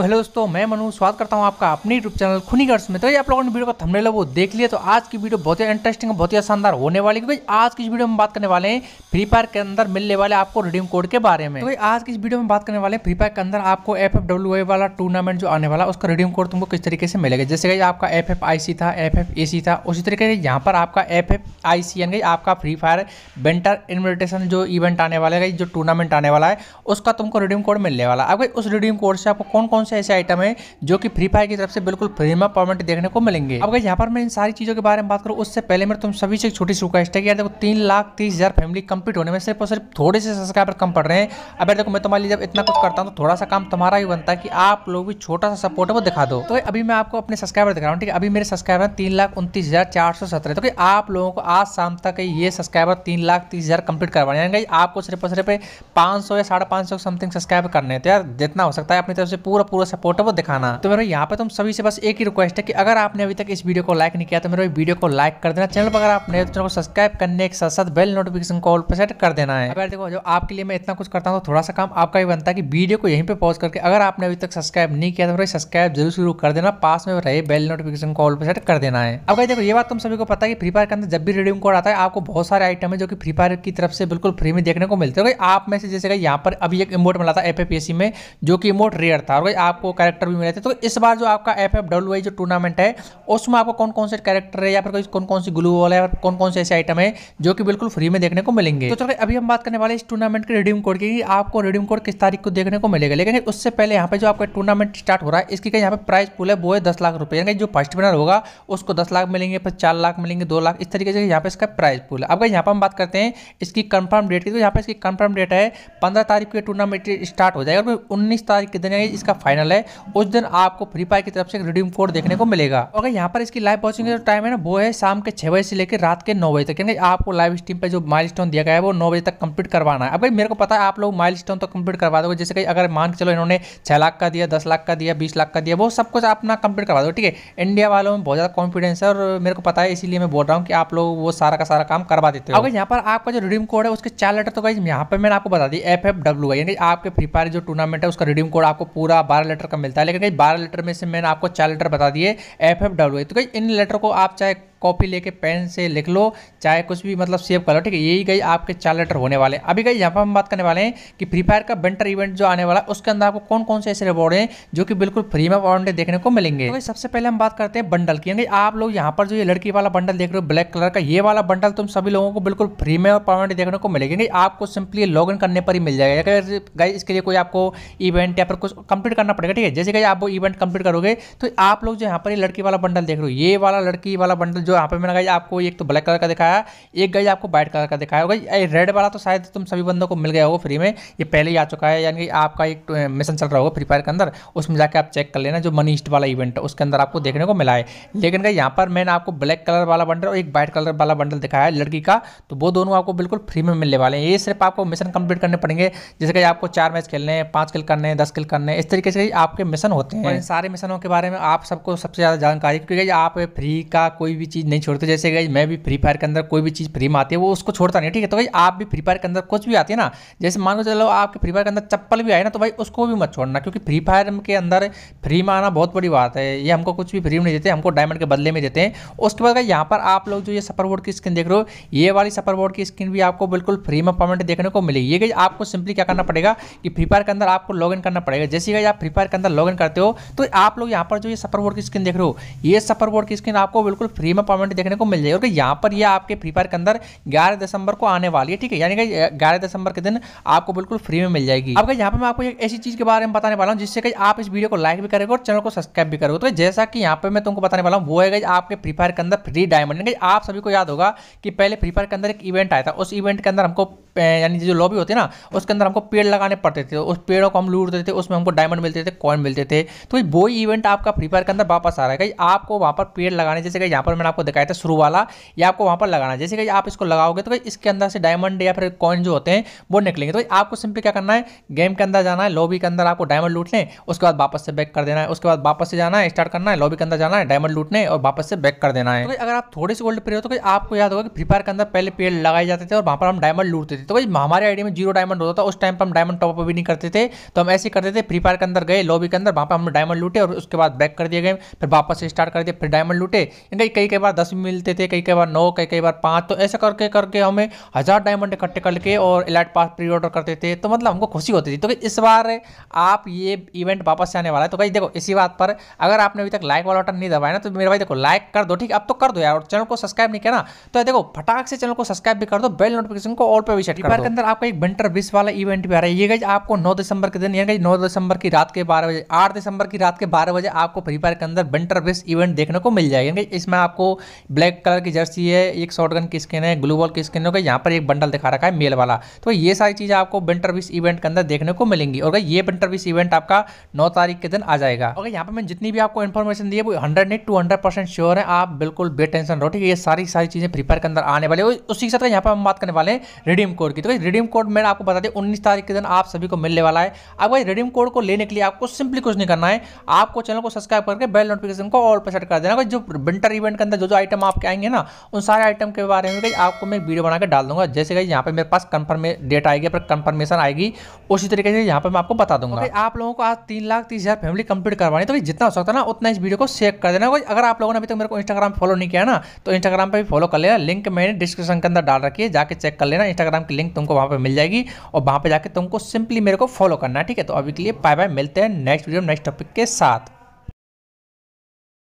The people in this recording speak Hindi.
तो हेलो दोस्तों मैं मनु स्वागत करता हूँ आपका अपने यूट्यूब चैनल खुनी गर्स में तो ये आप लोगों ने वीडियो का थंबनेल है वो देख लिया तो आज की वीडियो बहुत ही इंटरेस्टिंग बहुत ही शानदार होने वाली क्योंकि तो आज की इस वीडियो में बात करने वाले हैं फ्री फायर के अंदर मिलने वाले आपको रिडीम कोड के बारे में तो आज की इस वीडियो में बात करने वाले फ्री फायर के अंदर आपको एफ वाला टूर्नामेंट जो आने वाला उसका रिडीम कोड तुमको किस तरीके से मिलेगा जैसे कि आपका एफ था एफ था उसी तरीके से यहाँ पर आपका एफ एफ आपका फ्री फायर वेंटर इन्विटेशन जो इवेंट आने वाला है जो टूर्नामेंट आने वाला है उसका तुमको रिडीम कोड मिलने वाला है उस रिडीम कोड से आपको कौन कौन से ऐसे आइटम है जो कि फ्री फायर की तरफ से बिल्कुल फ्री में परमानेंट देखने को मिलेंगे अब यहाँ पर मैं इन सारी चीज़ों के बारे में बात करूँ उससे पहले मेरे तुम सभी से एक छोटी सी रिक्वेस्ट है कि यार देखो तीन लाख तीस हज़ार फैमिली कंप्लीट होने में सिर्फ और सिर्फ थोड़े से सब्सक्राइबर कम पड़ रहे हैं अब यार देखो मैं तुम्हारे लिए जब इतना कुछ करता हूँ तो थोड़ा सा काम तुम्हारा ही बनता है कि आप लोग भी छोटा सा सपोर्ट है वो दिखा दो तो अभी मैं आपको अपने सब्सक्राइबर दिखा रहा हूँ ठीक है अभी मेरे सब्सक्राइबर तीन लाख उनतीस हज़ार चार सौ सत्रह तो आप लोगों को आज शाम तक ये सब्सक्राइबर तीन लाख तीस हज़ार कंप्लीट करवाने हैं आपको सिर्फ और सिर्फ पांच सौ या साढ़े पांच सौ समथिंग सब्सक्राइबर करने हैं तो यार जितना हो सकता है अपनी तरफ से पूरा पूरा सपोर्ट वो दिखाना तो मेरे यहाँ पे तुम सभी से बस एक ही रिक्वेस्ट है कि अगर आपने अभी तक इस वीडियो को लाइक नहीं किया तो मेरे वीडियो को लाइक कर देना चैनल पर अगर आप तो चैनल को सब्सक्राइब करने के साथ साथ बेल नोटिफिकेशन कॉल पर सेट कर देना है अगर देखो जो आपके लिए मैं इतना कुछ करता हूँ तो थोड़ा सा काम आपका भी बनता है कि वीडियो को यहीं पर पॉज करके अगर आपने अभी तक सब्सक्राइब नहीं किया तो मेरे सब्सक्राइब जरूर शुरू कर देना पास में रहे बेल नोटिफिकेशन कॉल पर सेट कर देना है अब देखो ये बात तुम सभी को पता है कि फ्री फायर के अंदर जब भी रिडीम कोड आता है आपको बहुत सारे आइटम है जो कि फ्री फायर की तरफ से बिल्कुल फ्री में देखने को मिलते हैं आप में से जैसे यहाँ पर अभी एक इमोट मिला था एफ में जो कि इमोट रेयर था और आपको कैरेक्टर भी मिले थे तो इस बार जो आपका एफ एफ डब्ल्यू आई जो टूर्नामेंट है उसमें आपको कौन कौन से कैरेक्टर है या फिर कौन कौन सी ग्लू वॉल है या कौन कौन से ऐसे आइटम है जो कि बिल्कुल फ्री में देखने को मिलेंगे तो चलो अभी हम बात करने वाले इस टूर्नामेंट के रिडीम कोड की आपको रिडीम कोड किस तारीख को देखने को मिलेगा लेकिन उससे पहले यहाँ पर जो आपका टूर्नामेंट स्टार्ट हो रहा है इसकी यहाँ पर प्राइस पुल है वो है दस लाख रुपये यानी जो फर्स्ट विनर होगा उसको दस लाख मिलेंगे फिर चार लाख मिलेंगे दो लाख इस तरीके से यहाँ पर इसका प्राइस पुल है अब यहाँ पर हम बात करते हैं इसकी कन्फर्म डेट की तो यहाँ पर इसकी कन्फर्म डेट है पंद्रह तारीख के टूर्नामेंट स्टार्ट हो जाएगा और उन्नीस तारीख के दिन इसका फाइनल है उस दिन आपको फ्री फायर की तरफ से रिडीम कोड देखने को मिलेगा अगर यहाँ पर इसकी लाइव वॉचिंग का टाइम है ना वो है शाम के छह बजे से लेकर रात के नौ बजे तक यानी आपको लाइव स्ट्रीम पर जो माइल दिया गया है वो नौ बजे तक कंप्लीट करवाना है अब भाई मेरे को पता है आप लोग माइल तो कंप्लीट करवा दोगे जैसे कि अगर मान के चलो इन्होंने छह लाख का दिया दस लाख का दिया बीस लाख का दिया वो सब कुछ अपना कंप्लीट करवा दो ठीक है इंडिया वालों में बहुत ज़्यादा कॉन्फिडेंस है और मेरे को पता है इसीलिए मैं बोल रहा हूँ कि आप लोग वो सारा का सारा काम करवा देते हो अगर यहाँ पर आपका जो रिडीम कोड है उसके चार लेटर तो यहाँ पर मैंने आपको बता दी एफ एफ डब्ल्यू यानी आपके फ्री फायर जो टूर्नामेंट है उसका रिडीम कोड आपको पूरा बारह बारह लेटर का मिलता है लेकिन कहीं बारह लेटर में से मैंने आपको चार लेटर बता दिए एफ एफ डब्ल्यू तो कहीं इन लेटर को आप चाहे कॉपी लेके पेन से लिख लो चाहे कुछ भी मतलब सेव कर लो ठीक है यही गई आपके चार लेटर होने वाले अभी गई यहाँ पर हम बात करने वाले हैं कि फ्री फायर का बेंटर इवेंट जो आने वाला है उसके अंदर आपको कौन कौन से ऐसे रिवॉर्ड हैं जो कि बिल्कुल फ्री में वारंटी देखने को मिलेंगे तो सबसे पहले हम बात करते हैं बंडल की यानी आप लोग यहाँ पर जो ये लड़की वाला बंडल देख रहे हो ब्लैक कलर का ये वाला बंडल तुम सभी लोगों को बिल्कुल फ्री में और परमानेंट देखने को मिलेगी आपको सिंपली लॉग इन करने पर ही मिल जाएगा अगर गई इसके लिए कोई आपको इवेंट या फिर कुछ कंप्लीट करना पड़ेगा ठीक है जैसे कि आप वो इवेंट कंप्लीट करोगे तो आप लोग जो यहाँ पर ये लड़की वाला बंडल देख रहे हो ये वाला लड़की वाला बंडल जो यहाँ पे मैंने गाइज आपको एक तो ब्लैक कलर का दिखाया एक गाइज आपको व्हाइट कलर का दिखाया होगा ये रेड वाला तो शायद तुम सभी बंदों को मिल गया होगा फ्री में ये पहले ही आ चुका है यानी कि आपका एक मिशन चल रहा होगा फ्री फायर के अंदर उसमें जाकर आप चेक कर लेना जो मनी ईस्ट वाला इवेंट है उसके अंदर आपको देखने को मिला है लेकिन गाइज यहाँ पर मैंने आपको ब्लैक कलर वाला बंडल और एक व्हाइट कलर वाला बंडल दिखाया है लड़की का तो वो दोनों आपको बिल्कुल फ्री में मिलने वाले हैं ये सिर्फ आपको मिशन कंप्लीट करने पड़ेंगे जैसे कि आपको चार मैच खेलने हैं पाँच किल करने हैं दस किल करने हैं इस तरीके से आपके मिशन होते हैं सारे मिशनों के बारे में आप सबको सबसे ज़्यादा जानकारी क्योंकि आप फ्री का कोई भी चीज़ चीज़ नहीं छोड़ते जैसे गई मैं भी फ्री फायर के अंदर कोई भी चीज़ फ्री में आती है वो उसको छोड़ता नहीं ठीक है तो भाई आप भी फ्री फायर के अंदर कुछ भी आती है ना जैसे मान लो चलो आपके फ्री फायर के अंदर चप्पल भी आए ना तो भाई उसको भी मत छोड़ना क्योंकि फ्री फायर के अंदर फ्री में आना बहुत बड़ी बात है ये हमको कुछ भी फ्री में नहीं देते हमको डायमंड के बदले में देते हैं उसके बाद यहाँ पर आप लोग जो ये सपर बोर्ड की स्क्रीन देख रहे हो ये वाली सपर बोर्ड की स्क्रीन भी आपको बिल्कुल फ्री में पेमेंट देखने को मिलेगी ये गई आपको सिंपली क्या करना पड़ेगा कि फ्री फायर के अंदर आपको इन करना पड़ेगा जैसे गई आप फ्री फायर के अंदर इन करते हो तो आप लोग यहाँ पर जो ये सपर बोर्ड की स्क्रीन देख रहे हो ये सपर बोर्ड की स्क्रीन आपको बिल्कुल फ्री में इंपॉर्टमेंट देखने को मिल जाएगी और यहाँ पर ये आपके फ्री फायर के अंदर ग्यारह दिसंबर को आने वाली है ठीक है यानी कि ग्यारह दिसंबर के दिन आपको बिल्कुल फ्री में मिल जाएगी आपके यहाँ पर मैं आपको एक ऐसी चीज़ के बारे में बताने वाला हूँ जिससे कि आप इस वीडियो को लाइक भी करेगा और चैनल को सब्सक्राइब भी करोगे तो जैसा कि यहाँ पर मैं तुमको बताने वाला हूँ वो है आपके फ्री फायर के अंदर फ्री डायमंड आप सभी को याद होगा कि पहले फ्री फायर के अंदर एक इवेंट आया था उस इवेंट के अंदर हमको यानी जो लॉबी होती है ना उसके अंदर हमको पेड़ लगाने पड़ते थे उस पेड़ों को हम लूटते थे उसमें हमको डायमंड मिलते थे कॉइन मिलते थे तो वो इवेंट आपका फ्री फायर के अंदर वापस आ रहा है कहीं आपको वहाँ पर पेड़ लगाने जैसे कि यहाँ पर मैंने आपको दिखाया था शुरू वाला या आपको वहाँ पर लगाना जैसे कि आप इसको लगाओगे तो इसके अंदर से डायमंड या फिर कॉइन जो होते हैं वो निकलेंगे तो आपको सिंपली क्या करना है गेम के अंदर जाना है लॉबी के अंदर आपको डायमंड लूट लें उसके बाद वापस से बैक कर देना है उसके बाद वापस से जाना है स्टार्ट करना है लॉबी के अंदर जाना है डायमंड लूटने और वापस से बैक कर देना है तो अगर आप थोड़े से गोल्ड पेड़ हो तो आपको याद होगा कि फ्री फायर के अंदर पहले पेड़ लगाए जाते थे और वहाँ पर हम डायमंड लूटते थे थे तो भाई हमारे आईडी में जीरो डायमंड होता था उस टाइम पर हम डायमंड टॉपअप भी नहीं करते थे तो हम ऐसे करते थे फ्री फायर के अंदर गए लॉबी के अंदर वहाँ पर हमने डायमंड लूटे और उसके बाद बैक कर दिए गए फिर वापस स्टार्ट कर दिया फिर डायमंड लूटे कई कई बार दस भी मिलते थे कई कई बार नौ कई कई बार पाँच तो ऐसा करके करके हमें हज़ार डायमंड इकट्ठे करके और इलाइट पास प्री ऑर्डर करते थे तो मतलब हमको खुशी होती थी तो इस बार आप ये इवेंट वापस से आने वाला है तो भाई देखो इसी बात पर अगर आपने अभी तक लाइक वाला बटन नहीं दबाया ना तो मेरे भाई देखो लाइक कर दो ठीक अब तो कर दो यार और चैनल को सब्सक्राइब नहीं किया ना तो देखो फटाक से चैनल को सब्सक्राइब भी कर दो बेल नोटिफिकेशन को ऑल पर भी चेक के अंदर आपका एक विंटर विश वाला इवेंट भी आ रहा है ये गई आपको नौ दिसंबर के दिन यानी नौ दिसंबर की रात के बारह बजे आठ दिसंबर की रात के बारह बजे आपको फ्री फायर के अंदर विंटर विश इवेंट देखने को मिल जाएगा इसमें आपको ब्लैक कलर की जर्सी है एक शॉर्ट की स्किन है ग्लू बॉल की स्किन हो यहाँ पर एक बंडल दिखा रखा है मेल वाला तो ये सारी चीज़ें आपको विंटर विश इवेंट के अंदर देखने को मिलेंगी और ये विंटर विश इवेंट आपका नौ तारीख के दिन आ जाएगा और यहाँ पर मैंने जितनी भी आपको इन्फॉर्मेशन दी है वो हंड्रेड नहीं टू हंड्रेड परसेंट श्योर है आप बिल्कुल बेटेंशन रहो ठीक है ये सारी सारी चीज़ें फ्री फायर के अंदर आने वाले उसी के साथ यहाँ पर हम बात करने वाले हैं रिडीम कोड की तो भाई रिडीम कोड मैंने आपको बता दें उन्नीस तारीख के दिन आप सभी को मिलने वाला है अब भाई रिडीम कोड को लेने के लिए आपको सिंपली कुछ नहीं करना है आपको चैनल को सब्सक्राइब करके बेल नोटिफिकेशन को ऑल पर सेट कर देना जो विंटर इवेंट के अंदर जो जो आइटम आपके आएंगे ना उन सारे आइटम के बारे में आपको मैं वीडियो बनाकर डाल दूंगा जैसे कि यहाँ पर मेरे पास कन्फर्म डेट आएगी पर कन्फर्मेशन आएगी उसी तरीके से यहाँ पर मैं आपको बता दूंगा आप लोगों को आज तीन लाख तीस हज़ार फैमिली कंप्लीट करवानी तो जितना हो सकता है ना उतना इस वीडियो को शेयर कर देना अगर आप लोगों ने अभी तक मेरे को इंस्टाग्राम फॉलो नहीं किया ना तो इंस्टाग्राम पर भी फॉलो कर लेना लिंक मैंने डिस्क्रिप्शन के अंदर डाल रखी है जाके चेक कर लेना इंस्टाग्राम की लिंक तुमको वहाँ पर मिल जाएगी और वहाँ पर जाकर तुमको सिंपली मेरे को फॉलो करना है ठीक है तो अभी के लिए बाय बाय मिलते हैं नेक्स्ट वीडियो नेक्स्ट टॉपिक के साथ